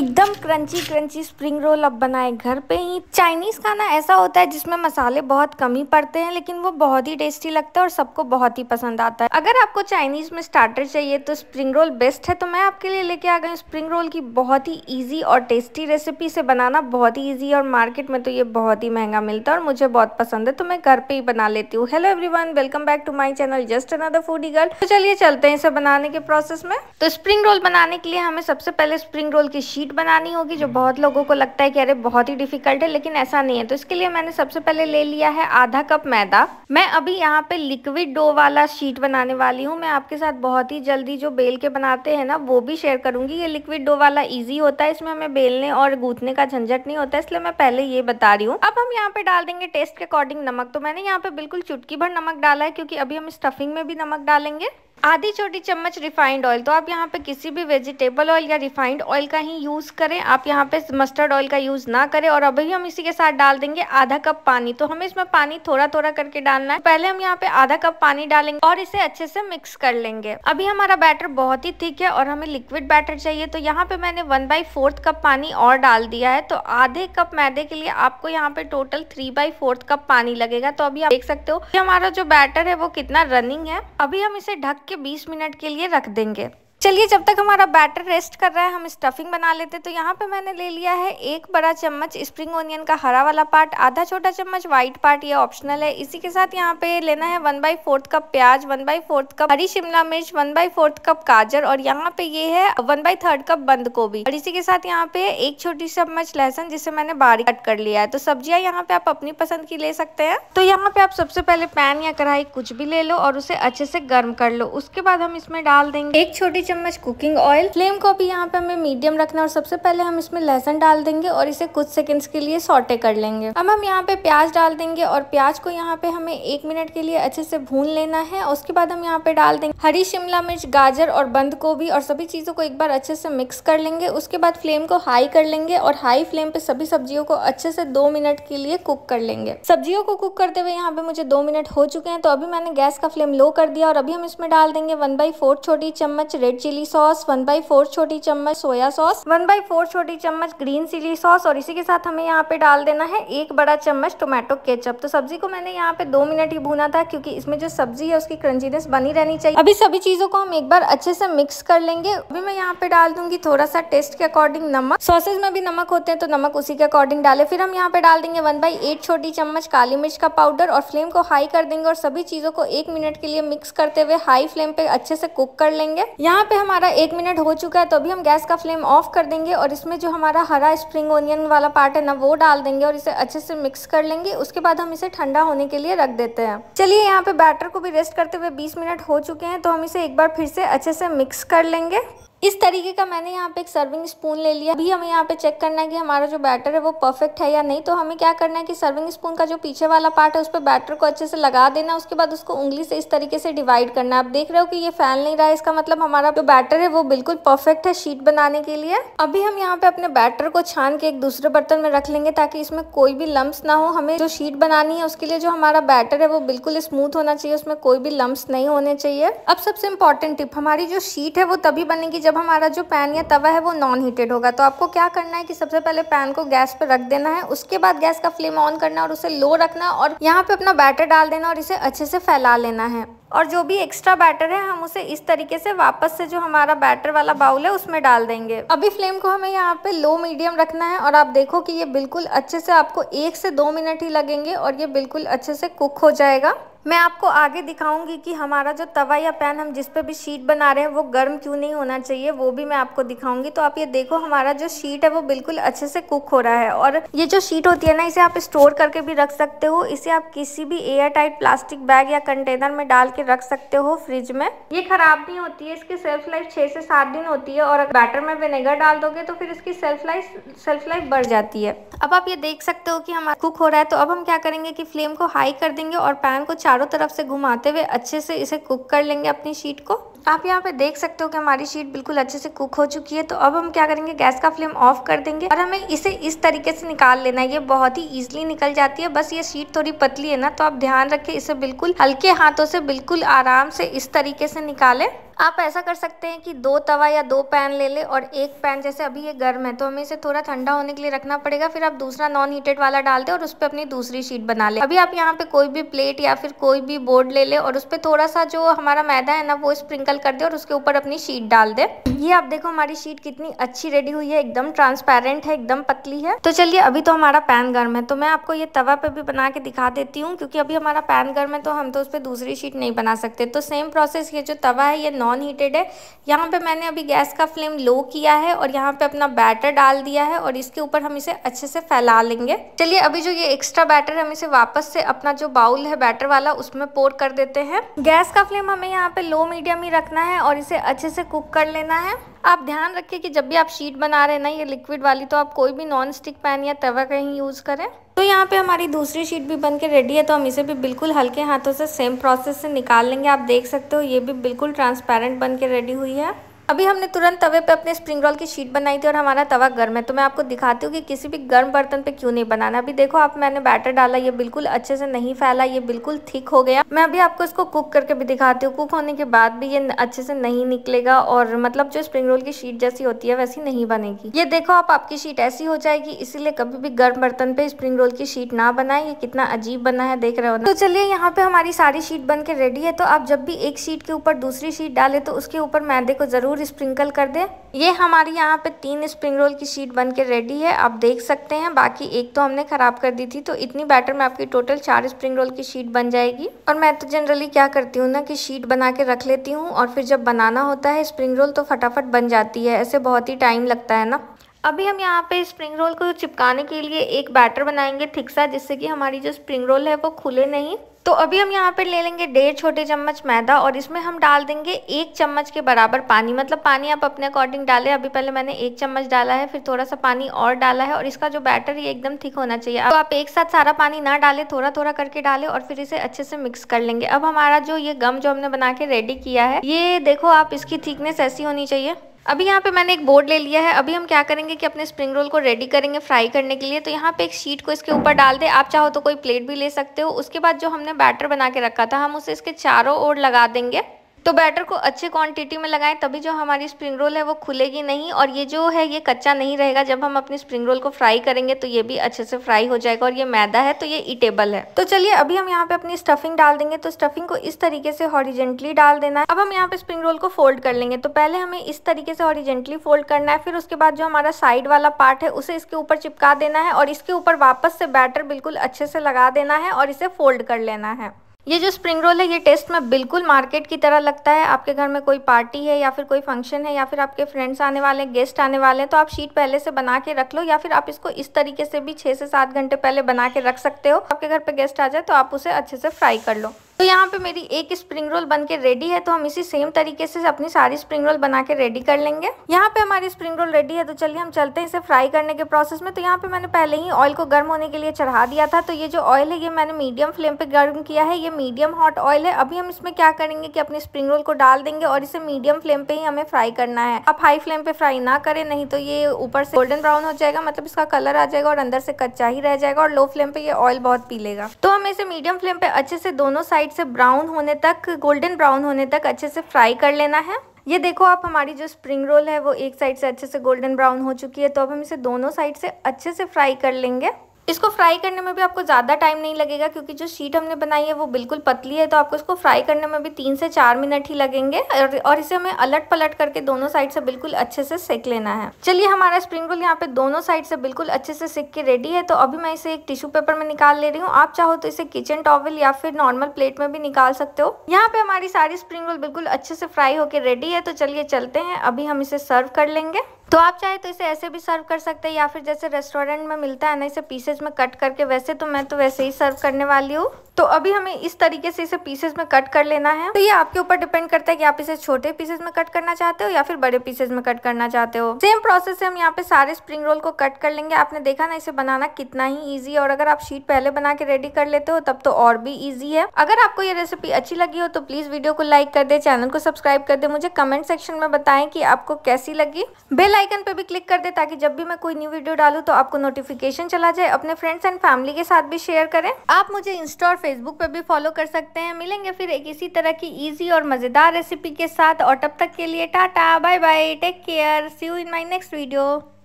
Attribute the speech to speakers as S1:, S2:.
S1: एकदम crunchy crunchy spring roll अब बनाए घर पे ही चाइनीज खाना ऐसा होता है जिसमें मसाले बहुत कम ही पड़ते हैं लेकिन वो बहुत ही टेस्टी लगता है और सबको बहुत ही पसंद आता है अगर आपको चाइनीज में स्टार्टर चाहिए तो स्प्रिंग रोल बेस्ट है तो मैं आपके लिए लेके आ गई स्प्रिंग रोल की बहुत ही ईजी और टेस्टी रेसिपी से बनाना बहुत ही ईजी और मार्केट में तो ये बहुत ही महंगा मिलता है और मुझे बहुत पसंद है तो मैं घर पे ही बना लेती हूँ hello every welcome back to my channel just another foodie girl तो चलिए चलते हैं इसे बनाने के प्रोसेस में तो स्प्रिंग रोल बनाने के लिए हमें सबसे पहले स्प्रिंग रोल की शीट शीट बनानी होगी जो बहुत लोगों को लगता है कि अरे बहुत ही डिफिकल्ट है लेकिन ऐसा नहीं है तो इसके लिए मैंने सबसे पहले ले लिया है आधा कप मैदा मैं अभी यहाँ पे लिक्विड डो वाला शीट बनाने वाली हूँ मैं आपके साथ बहुत ही जल्दी जो बेल के बनाते हैं ना वो भी शेयर करूंगी ये लिक्विड डो वाला ईजी होता है इसमें हमें बेलने और गूथने का झंझट नहीं होता इसलिए मैं पहले ये बता रही हूँ अब हम यहाँ पे डाल देंगे टेस्ट के अकॉर्डिंग नमक तो मैंने यहाँ पे बिल्कुल चुटकी भर नमक डाला है क्योंकि अभी हम स्टफिंग में भी नमक डालेंगे आधी छोटी चम्मच रिफाइंड ऑयल तो आप यहाँ पे किसी भी वेजिटेबल ऑयल या रिफाइंड ऑयल का ही यूज़ करें आप यहाँ पे मस्टर्ड ऑयल का यूज़ ना करें और अभी हम इसी के साथ डाल देंगे आधा कप पानी तो हमें इसमें पानी थोड़ा थोड़ा करके डालना है पहले हम यहाँ पे आधा कप पानी डालेंगे और इसे अच्छे से मिक्स कर लेंगे अभी हमारा बैटर बहुत ही थिक है और हमें लिक्विड बैटर चाहिए तो यहाँ पे मैंने वन बाई फोर्थ कप पानी और डाल दिया है तो आधे कप मैदे के लिए आपको यहाँ पे total three by fourth cup पानी लगेगा तो अभी आप देख सकते हो हमारा जो बैटर है वो कितना रनिंग है अभी हम इसे ढक के 20 मिनट के लिए रख देंगे चलिए जब तक हमारा बैटर रेस्ट कर रहा है हम स्टफिंग बना लेते हैं तो यहाँ पे मैंने ले लिया है एक बड़ा चम्मच स्प्रिंग ओनियन का हरा वाला पार्ट आधा छोटा चम्मच व्हाइट पार्ट ये ऑप्शनल है इसी के साथ यहाँ पे लेना है वन बाई फोर्थ कप प्याज वन बाई फोर्थ कप हरी शिमला मिर्च वन बाई फोर्थ कप गाजर और यहाँ पे ये है वन बाई थर्ड कप बंद गोभी और इसी के साथ यहाँ पे एक छोटी चम्मच लहसन जिसे मैंने बारीक कट कर लिया है तो सब्जियाँ यहाँ पे आप अपनी पसंद की ले सकते हैं तो यहाँ पे आप सबसे पहले पैन या कढ़ाई कुछ भी ले लो और उसे अच्छे से गर्म कर लो उसके बाद हम इसमें डाल देंगे एक छोटी चम्मच कुकिंग ऑयल फ्लेम को भी यहाँ पे हमें मीडियम रखना और सबसे पहले हम इसमें लहसन डाल देंगे और इसे कुछ सेकंड्स के लिए सोटे कर लेंगे अब हम यहाँ पे प्याज डाल देंगे और प्याज को यहाँ पे हमें एक मिनट के लिए अच्छे से भून लेना है उसके बाद हम यहाँ पे डाल देंगे हरी शिमला मिर्च गाजर और बंद गोभी और सभी चीज़ों को एक बार अच्छे से मिक्स कर लेंगे उसके बाद फ्लेम को हाई कर लेंगे और हाई फ्लेम पे सभी सब्जियों को अच्छे से दो मिनट के लिए कुक कर लेंगे सब्जियों को कुक करते हुए यहाँ पे मुझे दो मिनट हो चुके हैं तो अभी मैंने गैस का फ्लेम लो कर दिया और अभी हम इसमें डाल देंगे वन बाई छोटी चम्मच red chili sauce one by four छोटी चम्मच soya sauce one by four छोटी चम्मच ग्रीन चिली सॉस और इसी के साथ हमें यहाँ पे डाल देना है एक बड़ा चम्मच टोमेटो केचप तो सब्जी को मैंने यहाँ पे दो मिनट ही भूना था क्योंकि इसमें जो सब्जी है उसकी क्रंचीनेस बनी रहनी चाहिए अभी सभी चीजों को हम एक बार अच्छे से मिक्स कर लेंगे अभी मैं यहाँ पे डाल दूंगी थोड़ा सा टेस्ट के अकॉर्डिंग नमक सॉसेज में भी नमक होते हैं तो नमक उसी के अकॉर्डिंग डाले फिर हम यहाँ पे डाल देंगे वन बाई एट छोटी चम्मच काली मिर्च का पाउडर और फ्लेम को हाई कर देंगे और सभी चीजों को एक मिनट के लिए मिक्स करते हुए हाई फ्लेम पे अच्छे से कुक कर लेंगे यहाँ पे हमारा एक मिनट हो चुका है तो अभी हम गैस का फ्लेम ऑफ कर देंगे और इसमें जो हमारा हरा स्प्रिंग ओनियन वाला पार्ट है ना वो डाल देंगे और इसे अच्छे से मिक्स कर लेंगे उसके बाद हम इसे ठंडा होने के लिए रख देते हैं चलिए यहाँ पे बैटर को भी रेस्ट करते हुए बीस मिनट हो चुके हैं तो हम इसे एक बार फिर से अच्छे से मिक्स कर लेंगे इस तरीके का मैंने यहाँ पे एक सर्विंग स्पून ले लिया अभी हमें यहाँ पे चेक करना है कि हमारा जो बैटर है वो परफेक्ट है या नहीं तो हमें क्या करना है कि सर्विंग स्पून का जो पीछे वाला पार्ट है उस पर बैटर को अच्छे से लगा देना उसके बाद उसको उंगली से इस तरीके से डिवाइड करना आप देख रहे हो कि ये फैल नहीं रहा है इसका मतलब हमारा जो बैटर है वो बिल्कुल परफेक्ट है शीट बनाने के लिए अभी हम यहाँ पे अपने बैटर को छान के एक दूसरे बर्तन में रख लेंगे ताकि इसमें कोई भी लम्ब ना हो हमें जो शीट बनानी है उसके लिए जो हमारा बैटर है वो बिल्कुल स्मूथ होना चाहिए उसमें कोई भी लम्ब नहीं होने चाहिए अब सबसे इम्पोर्टेंट टिप हमारी जो शीट है वो तभी बनेगी जब हमारा जो पैन या तवा है वो नॉन हीटेड होगा तो आपको क्या करना है कि सबसे पहले पैन को गैस पर रख देना है उसके बाद गैस का फ्लेम ऑन करना और उसे लो रखना और यहाँ पे अपना बैटर डाल देना और इसे अच्छे से फैला लेना है और जो भी एक्स्ट्रा बैटर है हम उसे इस तरीके से वापस से जो हमारा बैटर वाला बाउल है उसमें डाल देंगे अभी फ्लेम को हमें यहाँ पे लो मीडियम रखना है और आप देखो कि ये बिल्कुल अच्छे से आपको एक से दो मिनट ही लगेंगे और ये बिल्कुल अच्छे से कुक हो जाएगा मैं आपको आगे दिखाऊंगी कि हमारा जो तवा या पैन हम जिस पे भी शीट बना रहे हैं वो गर्म क्यों नहीं होना चाहिए वो भी मैं आपको दिखाऊंगी तो आप ये देखो हमारा जो शीट है वो बिल्कुल अच्छे से कुक हो रहा है और ये जो शीट होती है ना इसे आप स्टोर करके भी रख सकते हो इसे आप किसी भी एयर टाइट प्लास्टिक बैग या कंटेनर में डाल के रख सकते हो फ्रिज में ये खराब नहीं होती है इसकी सेल्फ लाइफ छह से सात दिन होती है और बैटर में विनेगर डाल दोगे तो फिर इसकी सेल्फ लाइफ सेल्फ लाइफ बढ़ जाती है अब आप ये देख सकते हो कि हमारा कुक हो रहा है तो अब हम क्या करेंगे की फ्लेम को हाई कर देंगे और पैन को चारों तरफ से घुमाते हुए अच्छे से इसे कुक कर लेंगे अपनी शीट को आप यहाँ पे देख सकते हो कि हमारी शीट बिल्कुल अच्छे से कुक हो चुकी है तो अब हम क्या करेंगे गैस का फ्लेम ऑफ कर देंगे और हमें इसे इस तरीके से निकाल लेना है ये बहुत ही ईजिली निकल जाती है बस ये शीट थोड़ी पतली है ना तो आप ध्यान रखें इसे बिल्कुल हल्के हाथों से बिल्कुल आराम से इस तरीके से निकाले आप ऐसा कर सकते हैं कि दो तवा या दो पैन ले ले और एक पैन जैसे अभी ये गर्म है तो हमें इसे थोड़ा ठंडा होने के लिए रखना पड़ेगा फिर आप दूसरा नॉन हीटेड वाला डाल दे और उस पर अपनी दूसरी शीट बना ले अभी आप यहाँ पे कोई भी प्लेट या फिर कोई भी बोर्ड ले ले और उस पर थोड़ा सा जो हमारा मैदा है ना वो स्प्रिंकल सर्कल कर दे और उसके ऊपर अपनी शीट डाल दे ये आप देखो हमारी शीट कितनी अच्छी रेडी हुई है एकदम ट्रांसपेरेंट है एकदम पतली है तो चलिए अभी तो हमारा पैन गर्म है तो मैं आपको ये तवा पे भी बना के दिखा देती हूँ क्योंकि अभी हमारा पैन गर्म है तो हम तो उस पर दूसरी शीट नहीं बना सकते तो सेम प्रोसेस ये जो तवा है ये नॉन हीटेड है यहाँ पे मैंने अभी गैस का फ्लेम लो किया है और यहाँ पे अपना बैटर डाल दिया है और इसके ऊपर हम इसे अच्छे से फैला लेंगे चलिए अभी जो ये एक्स्ट्रा बैटर हम इसे वापस से अपना जो बाउल है बैटर वाला उसमें पोर कर देते हैं गैस का फ्लेम हमें यहाँ पे लो मीडियम ही रखना है और इसे अच्छे से कुक कर लेना है आप ध्यान रखें कि जब भी आप शीट बना रहे हैं ना ये लिक्विड वाली तो आप कोई भी नॉन स्टिक पैन या तवा कहीं यूज़ करें तो यहाँ पे हमारी दूसरी शीट भी बन के रेडी है तो हम इसे भी बिल्कुल हल्के हाथों से सेम प्रोसेस से निकाल लेंगे आप देख सकते हो ये भी बिल्कुल ट्रांसपेरेंट बन के रेडी हुई है अभी हमने तुरंत तवे पे अपने स्प्रिंग रोल की शीट बनाई थी और हमारा तवा गर्म है तो मैं आपको दिखाती हूँ कि किसी भी गर्म बर्तन पे क्यों नहीं बनाना अभी देखो आप मैंने बैटर डाला ये बिल्कुल अच्छे से नहीं फैला ये बिल्कुल थिक हो गया मैं अभी आपको इसको कुक करके भी दिखाती हूँ कुक होने के बाद भी ये अच्छे से नहीं निकलेगा और मतलब जो स्प्रिंग रोल की शीट जैसी होती है वैसी नहीं बनेगी ये देखो आप आपकी शीट ऐसी हो जाएगी इसीलिए कभी भी गर्म बर्तन पे स्प्रिंग रोल की शीट ना बनाए ये कितना अजीब बना है देख रहे हो तो चलिए यहाँ पे हमारी सारी शीट बन के रेडी है तो आप जब भी एक शीट के ऊपर दूसरी शीट डाले तो उसके ऊपर मैदे को जरूर बिल्कुल स्प्रिंकल कर दें ये हमारी यहाँ पे तीन स्प्रिंग रोल की शीट बन के रेडी है आप देख सकते हैं बाकी एक तो हमने ख़राब कर दी थी तो इतनी बैटर में आपकी टोटल चार स्प्रिंग रोल की शीट बन जाएगी और मैं तो जनरली क्या करती हूँ ना कि शीट बना के रख लेती हूँ और फिर जब बनाना होता है स्प्रिंग रोल तो फटाफट बन जाती है ऐसे बहुत ही टाइम लगता है ना अभी हम यहाँ पे स्प्रिंग रोल को चिपकाने के लिए एक बैटर बनाएंगे थिक सा जिससे कि हमारी जो स्प्रिंग रोल है वो खुले नहीं तो अभी हम यहाँ पर ले लेंगे डेढ़ छोटे चम्मच मैदा और इसमें हम डाल देंगे एक चम्मच के बराबर पानी मतलब पानी आप अपने अकॉर्डिंग डालें अभी पहले मैंने एक चम्मच डाला है फिर थोड़ा सा पानी और डाला है और इसका जो बैटर ये एकदम थिक होना चाहिए तो आप एक साथ सारा पानी ना डालें थोड़ा थोड़ा करके डालें और फिर इसे अच्छे से मिक्स कर लेंगे अब हमारा जो ये गम जो हमने बना के रेडी किया है ये देखो आप इसकी थिकनेस ऐसी होनी चाहिए अभी यहाँ पे मैंने एक बोर्ड ले लिया है अभी हम क्या करेंगे कि अपने स्प्रिंग रोल को रेडी करेंगे फ्राई करने के लिए तो यहाँ पे एक शीट को इसके ऊपर डाल दें आप चाहो तो कोई प्लेट भी ले सकते हो उसके बाद जो हमने बैटर बना के रखा था हम उसे इसके चारों ओर लगा देंगे तो बैटर को अच्छे क्वांटिटी में लगाएं तभी जो हमारी स्प्रिंग रोल है वो खुलेगी नहीं और ये जो है ये कच्चा नहीं रहेगा जब हम अपनी स्प्रिंग रोल को फ्राई करेंगे तो ये भी अच्छे से फ्राई हो जाएगा और ये मैदा है तो ये ईटेबल है तो चलिए अभी हम यहाँ पे अपनी स्टफिंग डाल देंगे तो स्टफिंग को इस तरीके से हॉरिजेंटली डाल देना है अब हम यहाँ पे स्प्रिंग रोल को फोल्ड कर लेंगे तो पहले हमें इस तरीके से हॉरिजेंटली फोल्ड करना है फिर उसके बाद जो हमारा साइड वाला पार्ट है उसे इसके ऊपर चिपका देना है और इसके ऊपर वापस से बैटर बिल्कुल अच्छे से लगा देना है और इसे फोल्ड कर लेना है ये जो स्प्रिंग रोल है ये टेस्ट में बिल्कुल मार्केट की तरह लगता है आपके घर में कोई पार्टी है या फिर कोई फंक्शन है या फिर आपके फ्रेंड्स आने वाले हैं गेस्ट आने वाले हैं तो आप शीट पहले से बना के रख लो या फिर आप इसको इस तरीके से भी छः से सात घंटे पहले बना के रख सकते हो आपके घर पर गेस्ट आ जाए तो आप उसे अच्छे से फ्राई कर लो तो यहाँ पे मेरी एक स्प्रिंग रोल बन के रेडी है तो हम इसी सेम तरीके से अपनी सारी स्प्रिंग रोल बना के रेडी कर लेंगे यहाँ पे हमारी स्प्रिंग रोल रेडी है तो चलिए हम चलते हैं इसे फ्राई करने के प्रोसेस में तो यहाँ पे मैंने पहले ही ऑयल को गर्म होने के लिए चढ़ा दिया था तो ये जो ऑयल है ये मैंने मीडियम फ्लेम पे गर्म किया है ये मीडियम हॉट ऑयल है अभी हम इसमें क्या करेंगे की अपनी स्प्रिंग रोल को डाल देंगे और इसे मीडियम फ्लेम पे ही हमें फ्राई करना है आप हाई फ्लेम पे फ्राई ना करें नहीं तो ये ऊपर से गोल्डन ब्राउन हो जाएगा मतलब इसका कलर आ जाएगा और अंदर से कच्चा ही रह जाएगा और लो फ्लेम पे ये ऑयल बहुत पी लेगा तो हमें इसे मीडियम फ्लेम पे अच्छे से दोनों साइड साइड से ब्राउन होने तक गोल्डन ब्राउन होने तक अच्छे से फ्राई कर लेना है ये देखो आप हमारी जो स्प्रिंग रोल है वो एक साइड से अच्छे से गोल्डन ब्राउन हो चुकी है तो अब हम इसे दोनों साइड से अच्छे से फ्राई कर लेंगे इसको फ्राई करने में भी आपको ज़्यादा टाइम नहीं लगेगा क्योंकि जो शीट हमने बनाई है वो बिल्कुल पतली है तो आपको इसको फ्राई करने में भी तीन से चार मिनट ही लगेंगे और, और इसे हमें अलट पलट करके दोनों साइड से बिल्कुल अच्छे से सेक लेना है चलिए हमारा स्प्रिंग रोल यहाँ पे दोनों साइड से बिल्कुल अच्छे से सेक के रेडी है तो अभी मैं इसे एक टिश्यू पेपर में निकाल ले रही हूँ आप चाहो तो इसे किचन टॉवल या फिर नॉर्मल प्लेट में भी निकाल सकते हो यहाँ पे हमारी सारी स्प्रिंग रोल बिल्कुल अच्छे से फ्राई होकर रेडी है तो चलिए चलते हैं अभी हम इसे सर्व कर लेंगे तो आप चाहे तो इसे ऐसे भी सर्व कर सकते हैं या फिर जैसे रेस्टोरेंट में मिलता है ना इसे पीसेज में कट करके वैसे तो मैं तो वैसे ही सर्व करने वाली हूँ तो अभी हमें इस तरीके से इसे पीसेज में कट कर लेना है तो ये आपके ऊपर डिपेंड करता है कि आप इसे छोटे पीसेज में कट करना चाहते हो या फिर बड़े पीसेज में कट करना चाहते हो सेम प्रोसेस से हम यहाँ पे सारे स्प्रिंग रोल को कट कर लेंगे आपने देखा ना इसे बनाना कितना ही ईजी है और अगर आप शीट पहले बना के रेडी कर लेते हो तब तो और भी ईजी है अगर आपको ये रेसिपी अच्छी लगी हो तो प्लीज वीडियो को लाइक कर दे चैनल को सब्सक्राइब कर दे मुझे कमेंट सेक्शन में बताए की आपको कैसी लगी बेल आइकन पर भी क्लिक कर दे ताकि जब भी मैं कोई न्यू वीडियो डालू तो आपको नोटिफिकेशन चला जाए अपने फ्रेंड्स एंड फैमिली के साथ भी शेयर करें आप मुझे इंस्टा और फेसबुक पर भी फॉलो कर सकते हैं मिलेंगे फिर एक इसी तरह की ईजी और मज़ेदार रेसिपी के साथ और तब तक के लिए tata bye bye take care see you in my next video